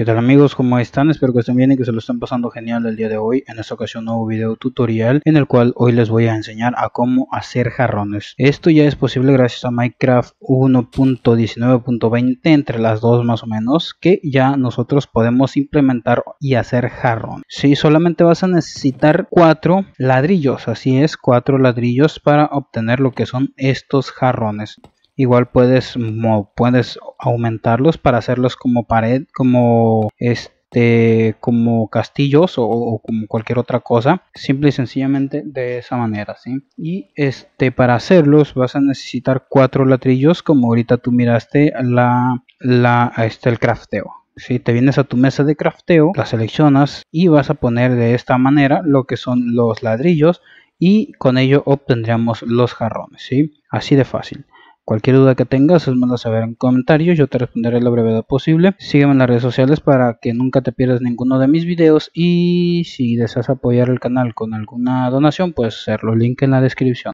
¿Qué tal amigos? ¿Cómo están? Espero que estén bien y que se lo estén pasando genial el día de hoy. En esta ocasión nuevo video tutorial en el cual hoy les voy a enseñar a cómo hacer jarrones. Esto ya es posible gracias a Minecraft 1.19.20 entre las dos más o menos que ya nosotros podemos implementar y hacer jarrón. Si sí, solamente vas a necesitar cuatro ladrillos, así es, cuatro ladrillos para obtener lo que son estos jarrones igual puedes, puedes aumentarlos para hacerlos como pared, como este como castillos o, como cualquier otra cosa simple y sencillamente de esa manera ¿sí? y este para hacerlos vas a necesitar cuatro ladrillos como ahorita tú miraste la, este el crafteo si te vienes a tu mesa de crafteo, la seleccionas y vas a poner de esta manera lo que son los ladrillos y con ello obtendríamos los jarrones, ¿sí? Así de fácil. Cualquier duda que tengas, a saber en comentarios, yo te responderé la brevedad posible. Sígueme en las redes sociales para que nunca te pierdas ninguno de mis videos y si deseas apoyar el canal con alguna donación, puedes hacerlo, link en la descripción.